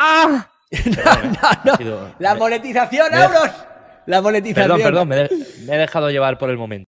¡Ah! La monetización, euros. La monetización. Perdón, perdón, me he dejado llevar por el momento.